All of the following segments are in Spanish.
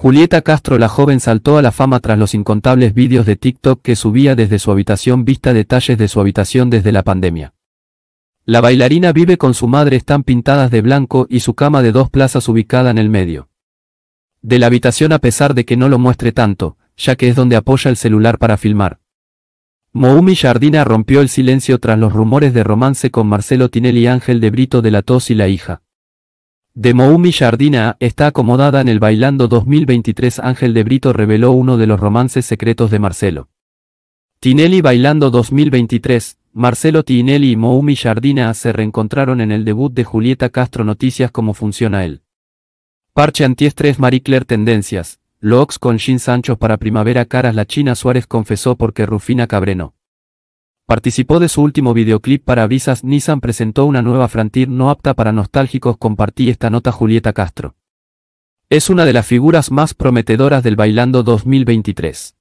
Julieta Castro la joven saltó a la fama tras los incontables vídeos de TikTok que subía desde su habitación vista detalles de su habitación desde la pandemia. La bailarina vive con su madre están pintadas de blanco y su cama de dos plazas ubicada en el medio. De la habitación a pesar de que no lo muestre tanto, ya que es donde apoya el celular para filmar. Moumi Jardina rompió el silencio tras los rumores de romance con Marcelo Tinelli Ángel de Brito de la Tos y la hija de Moumi Jardina está acomodada en el Bailando 2023 Ángel de Brito reveló uno de los romances secretos de Marcelo. Tinelli Bailando 2023, Marcelo Tinelli y Moumi Jardina se reencontraron en el debut de Julieta Castro Noticias Cómo funciona él. Parche antiestrés Marie Claire Tendencias, Lox con Shin Sancho para primavera caras La China Suárez confesó porque Rufina Cabreno. Participó de su último videoclip para Brisas Nissan presentó una nueva Frontier no apta para nostálgicos compartí esta nota Julieta Castro. Es una de las figuras más prometedoras del Bailando 2023.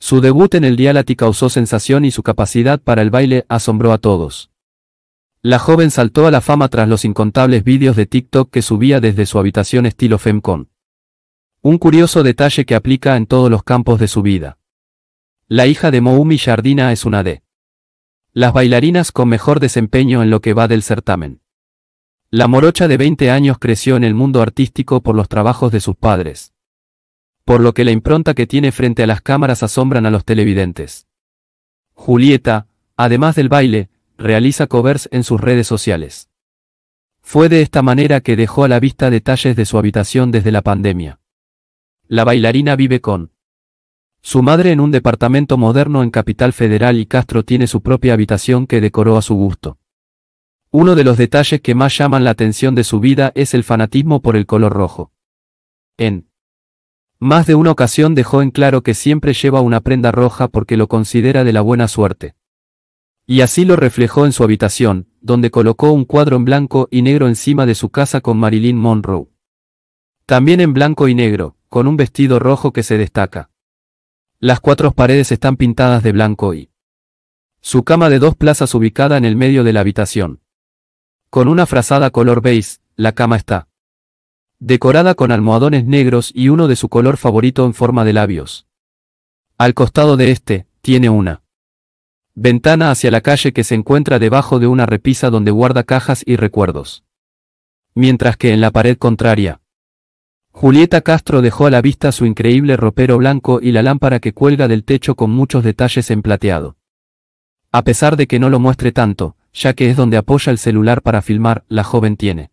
Su debut en el Dialati causó sensación y su capacidad para el baile asombró a todos. La joven saltó a la fama tras los incontables vídeos de TikTok que subía desde su habitación estilo Femcon. Un curioso detalle que aplica en todos los campos de su vida. La hija de Moumi Jardina es una de las bailarinas con mejor desempeño en lo que va del certamen. La morocha de 20 años creció en el mundo artístico por los trabajos de sus padres. Por lo que la impronta que tiene frente a las cámaras asombran a los televidentes. Julieta, además del baile, realiza covers en sus redes sociales. Fue de esta manera que dejó a la vista detalles de su habitación desde la pandemia. La bailarina vive con su madre en un departamento moderno en Capital Federal y Castro tiene su propia habitación que decoró a su gusto. Uno de los detalles que más llaman la atención de su vida es el fanatismo por el color rojo. En más de una ocasión dejó en claro que siempre lleva una prenda roja porque lo considera de la buena suerte. Y así lo reflejó en su habitación, donde colocó un cuadro en blanco y negro encima de su casa con Marilyn Monroe. También en blanco y negro, con un vestido rojo que se destaca. Las cuatro paredes están pintadas de blanco y su cama de dos plazas ubicada en el medio de la habitación. Con una frazada color beige, la cama está decorada con almohadones negros y uno de su color favorito en forma de labios. Al costado de este, tiene una ventana hacia la calle que se encuentra debajo de una repisa donde guarda cajas y recuerdos. Mientras que en la pared contraria, Julieta Castro dejó a la vista su increíble ropero blanco y la lámpara que cuelga del techo con muchos detalles en plateado. A pesar de que no lo muestre tanto, ya que es donde apoya el celular para filmar, la joven tiene.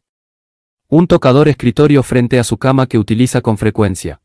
Un tocador escritorio frente a su cama que utiliza con frecuencia.